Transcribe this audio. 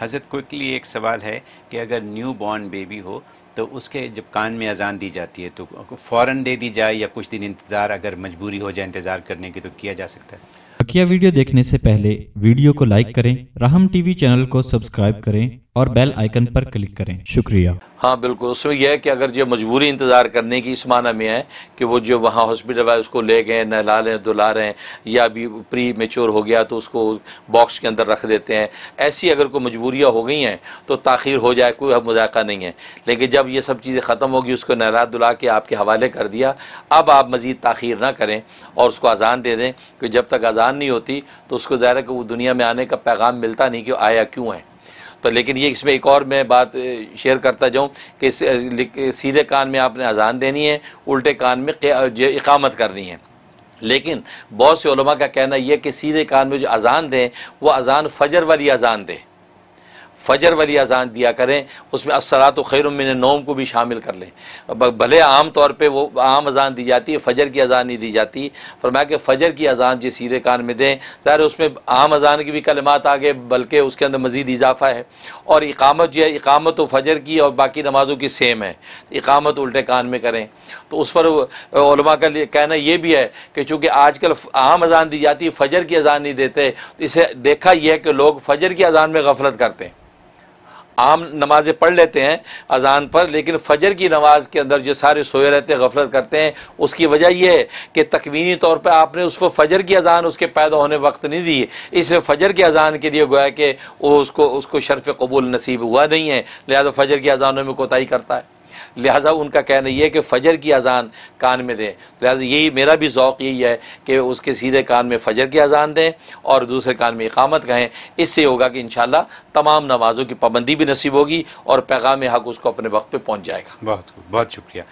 हज़रत क्विकली एक सवाल है कि अगर न्यू बॉर्न बेबी हो तो उसके जब कान में अजान दी जाती है तो फ़ौर दे दी जाए या कुछ दिन इंतज़ार अगर मजबूरी हो जाए इंतज़ार करने की तो किया जा सकता है बकिया वीडियो देखने से पहले वीडियो को लाइक करें राहम टीवी चैनल को सब्सक्राइब करें और बेल आइकन पर क्लिक करें शुक्रिया हाँ बिल्कुल उसमें यह है कि अगर जो मजबूरी इंतज़ार करने की इस माना में है कि वो जो वहाँ हॉस्पिटल है उसको ले गए नहला रहे हैं रहे हैं या अभी प्री मेच्योर हो गया तो उसको बॉक्स के अंदर रख देते हैं ऐसी अगर कोई मजबूरियाँ हो गई हैं तो ताखिर हो जाए कोई अब मजाका नहीं है लेकिन जब ये सब चीज़ें ख़त्म होगी उसको नहला दुला के आपके हवाले कर दिया अब आप मज़ीद ताखिर ना करें और उसको अजान दे दें कि जब तक अजान नहीं होती तो उसको ज़ाहिर है कि वो दुनिया में आने का पैगाम मिलता नहीं कि आया क्यों है तो लेकिन ये इसमें एक और मैं बात शेयर करता जाऊँ कि सीधे कान में आपने अजान देनी है उल्टे कान में इकामत करनी है लेकिन बहुत से का कहना यह कि सीधे कान में जो अजान दें वो अजान फजर वाली अजान दें फ़जर वाली अजान दिया करें उसमें असरात तो खैर मिन नोम को भी शामिल कर लें भले आम तौर पर वो आम अजान दी जाती है फ़जर की अजान नहीं दी जाती फरमाया कि फ़जर की अजान जिस सीधे कान में दें ज़ाहिर उसमें आम अजान की भी कलमात आ गए बल्कि उसके अंदर मज़ीद इजाफा है और इकामत जो है इकामत तो फ़जर की और बाकी नमाज़ों की सेम है इकामत उल्टे कान में करें तो उस पर उलमा का कहना यह भी है कि चूँकि आजकल आम अजान दी जाती है फ़जर की अजान नहीं देते तो इसे देखा यह है कि लोग फ़जर की अजान में गफलत करते हैं आम नमाजें पढ़ लेते हैं अजान पर लेकिन फजर की नमाज के अंदर जो सारे सोए रहते हैं गफलत करते हैं उसकी वजह यह है कि तकवीनी तौर पर आपने उसको फजर की अजान उसके पैदा होने वक्त नहीं दी इसलिए फजर की अजान के लिए गोया कि वो उसको उसको शर्फ कबूल नसीब हुआ नहीं है लिहाजा फजर की अजानों में कोताही करता है लिहाजा उनका कहना यह है कि फ़जर की अज़ान कान में दें लिहाजा यही मेरा भी ओक़ यही है कि उसके सीधे कान में फ़जर की अज़ान दें और दूसरे कान में इकामत कहें इससे होगा कि इन तमाम नमाज़ों की पाबंदी भी नसीब होगी और पैगाम हक उसको अपने वक्त पर पहुँच जाएगा बहुत बहुत शुक्रिया